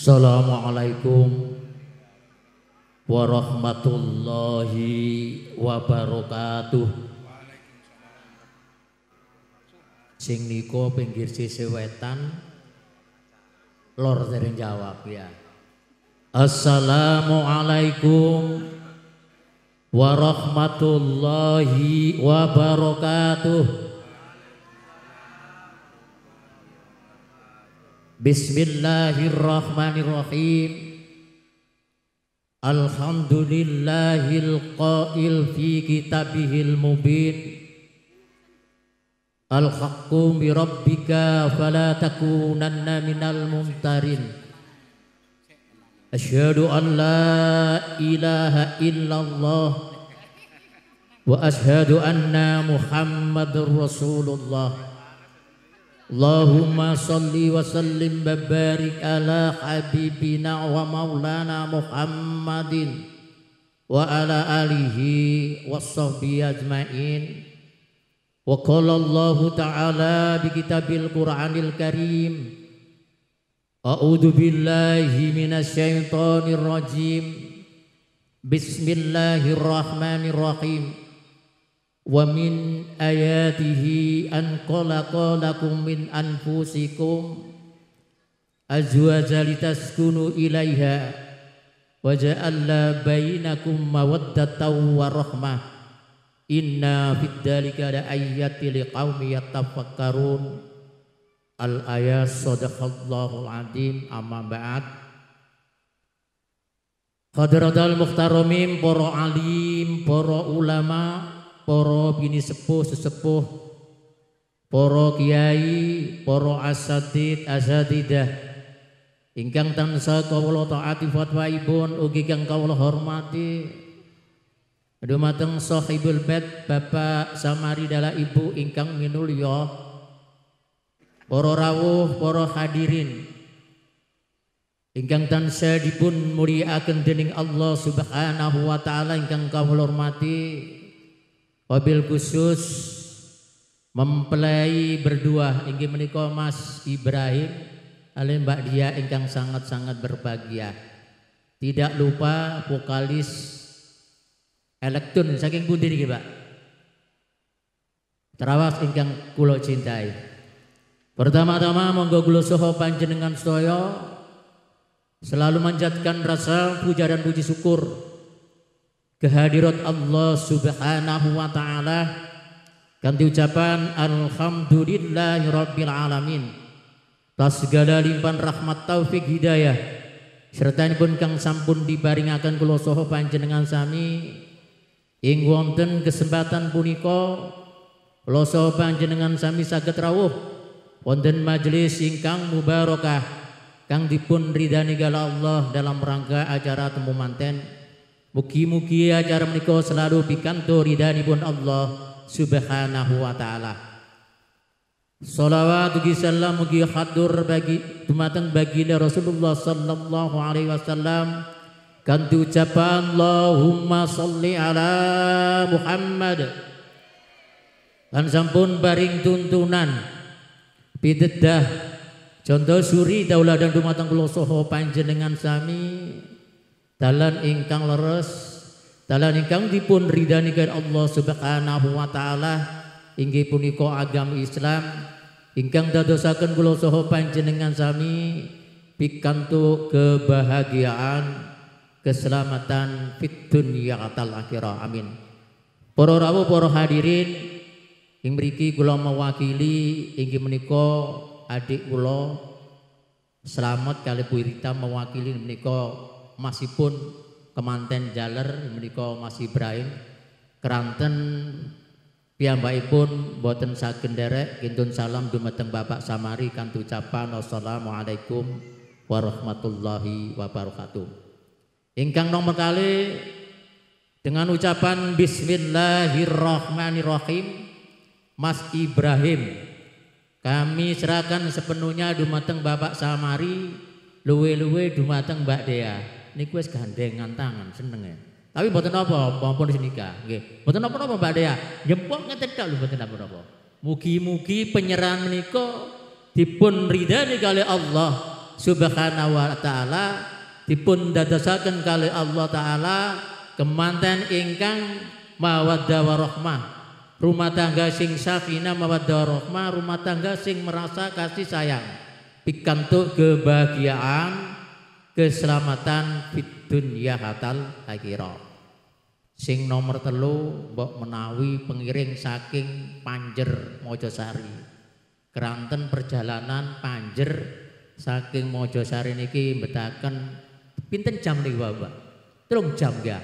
Assalamualaikum warahmatullahi wabarakatuh. Sing niko pinggir sisi wetan lor dereng jawab ya. Assalamualaikum warahmatullahi wabarakatuh. بسم الله الرحمن الرحيم الحمد لله القائل في كتابه المبين الحق بربك فلا تكونن من الممترين أشهد أن لا إله إلا الله وأشهد أن محمد رسول الله Allahumma salli wa sallim babarik ala habibina wa maulana Muhammadin wa ala alihi wa sahbihi ajmain wa qala Allah ta'ala bi kitabil Qur'anil Karim a'udhu billahi minasyaitonir rajim Bismillahirrahmanirrahim wa min ayatihi an qalaqa lakum min anfusikum azwaja litaskunu ilaiha wa ja'alla bainakum mawaddatan wa rahmah inna fid dalika la ayati liqaumi yatafakkarun al ayat al adim amma ba'd Hadiratul muhtaramim para alim para ulama poro bini sepuh sesepuh, poro kiai, poro asadid asadidah Ingkang tansa kawula taati ibun ugi kang kawula hormati Dumateng sahibul bait Bapak Samaridala Ibu ingkang minulya poro rawuh poro hadirin ingkang tansa dipun mulyakaken dening Allah Subhanahu wa taala ingkang kawula hormati Wabil khusus mempelai berdua ingin menikah Mas Ibrahim alim Mbak Dia ingkang sangat-sangat berbahagia. Tidak lupa vokalis elektron saking pundi niki Pak? Terawas ingkang kula cintai. Pertama-tama monggo kula soho panjenengan sedaya selalu manjatkan rasa puja dan puji syukur kehadirat Allah Subhanahu wa taala ganti ucapan alhamdulillahirabbil alamin atas segala limpahan rahmat taufik hidayah serta ini pun kang sampun dibaringaken kula saha panjenengan sami ing wonten kesempatan punika kula saha panjenengan sami saged rawuh wonten majelis ingkang mubarokah kang dipun ridani Allah dalam rangka acara temu manten Mugi-mugi ajar menikah selalu pikanto ridhanipun Allah Subhanahu wa taala. Salawat ugi salam ugi khadur bagi dumateng baginda Rasulullah sallallahu alaihi wasallam Kanti ucapan Allahumma salli ala Muhammad dan sampun baring tuntunan pidedah contoh suri daulah dan dumateng kula panjenengan sami dalan ingkang leres dalan ingkang dipun ridhanikan Allah Subhanahu wa taala inggih punika agama Islam ingkang dadosaken kula saha panjenengan sami pikantuk kebahagiaan keselamatan fit dunya atal akhirah amin Poro rawuh poro hadirin ing mriki kula mewakili inggih menika adik kula selamat kali Bu Rita mewakili nikoh. Masih pun kemanten jaler menika masih Ibrahim keranten pun boten saged nderek kintun salam dumateng Bapak Samari kanthi ucapan wassalamualaikum warahmatullahi wabarakatuh ingkang nomor kali dengan ucapan bismillahirrahmanirrahim Mas Ibrahim kami serahkan sepenuhnya dumateng Bapak Samari luwe-luwe dumateng Mbak Dea niku wis gandengan tangan senenge. Ya. Tapi mboten napa, mampun nikah nggih. Mboten napa-napa Mbak Dea, jempol ngeten tok lho mboten napa-napa. Mugi-mugi penyerahan menika dipun ridani kali Allah Subhanahu wa taala, dipun dadosaken kali Allah taala kemanten ingkang mawaddah warahmah. Rumah tangga sing safina mawaddah warahmah, rumah tangga sing merasa kasih sayang. Pikantuk kebahagiaan keselamatan fit dunya hatal akhirah. Sing nomor telu mbok menawi pengiring saking Panjer Mojosari. Keranten perjalanan Panjer saking Mojosari niki betaken pinten jam niki Bapak? Telung jam ya.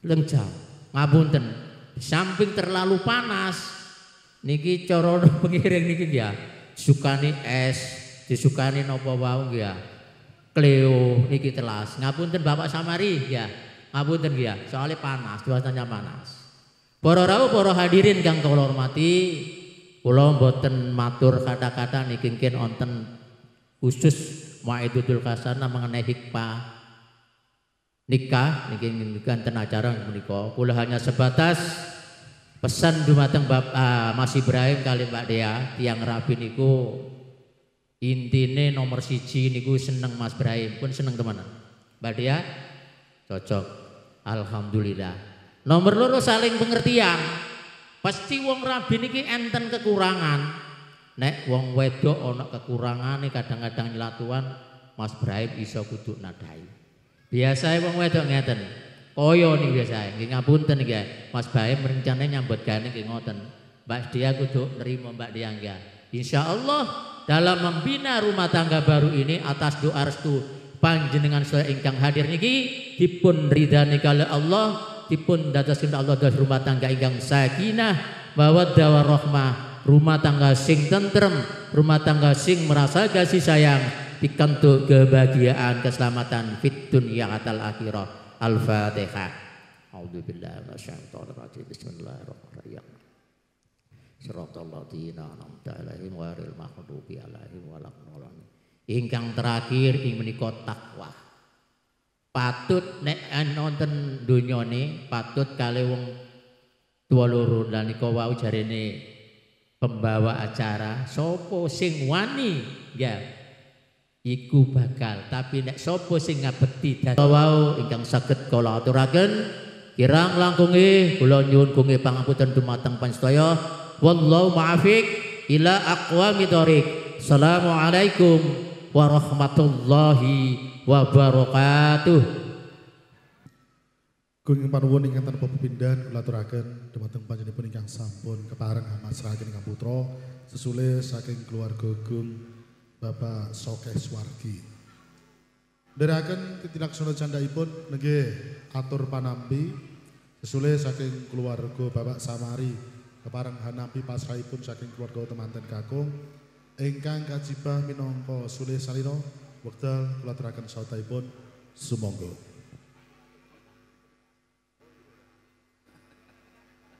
Telung jam. Ngapunten. Samping terlalu panas niki cara pengiring niki ya sukani es disukani napa wae ya Kleo niki telas. Ngapunten Bapak Samari ya. Ngapunten ya. Soalnya panas, cuacanya panas. Para rawuh para hadirin kang kula hormati, kula mboten matur kata-kata niki kengken onten khusus Maidutul Kasana mengenai hikmah nikah niki ten acara menika. Kula hanya sebatas pesan dumateng Bapak ah, masih Ibrahim kali Mbak Dea tiang rabi niku Intine nomor siji gue seneng Mas Brahim, pun seneng kemana? Mbak Dia cocok. Alhamdulillah. Nomor loro saling pengertian. Pasti wong rabi niki enten kekurangan. Nek wong wedok kekurangan nih kadang-kadang nyelatuan Mas Brahim iso kudu nadai. biasa wong wedok ngeten. Koyo nih biasa nggih ngapunten nggih. Mas Brahim rencananya nyambut gane nggih ngoten. Mbak Dia kudu nerima Mbak Dia Insya Allah dalam membina rumah tangga baru ini atas doa restu panjenengan saya ingkang hadir niki dipun ridani kala Allah dipun dadaskeun Allah dari rumah tangga ingkang sakinah dawa rohmah rumah tangga sing tentrem rumah tangga sing merasa kasih sayang dikentuk kebahagiaan keselamatan fit dunia atal akhirah al-fatihah A'udzu Bismillahirrahmanirrahim. Ingkang terakhir ing menika takwa. Patut nek wonten donyane patut kali wong dua loro lan nika wau jarene pembawa acara Sopo sing wani ya iku bakal tapi nek sopo sing ngabekti dhateng wau ingkang saged kula aturaken kirang langkunge kula nyuwun kunge pangapunten dumateng panjenengan wallahu ma'afik ila aqwami dhariq. Assalamualaikum warahmatullahi wabarakatuh. Kuing panuwun ingatan Bapak Pindan kula aturaken dumateng panjenenganipun ingkang sampun kepareng amasrahaken ingkang putra sesule saking keluarga Gung Bapak Sokeh Swargi. Ndherekaken canda ipun Nge atur panampi sesule saking keluarga Bapak Samari Keparang hanapi pasrahipun saking keluarga temanten kakung ingkang kajibah minangka sulih salira wekdal kula terakan sautaipun sumangga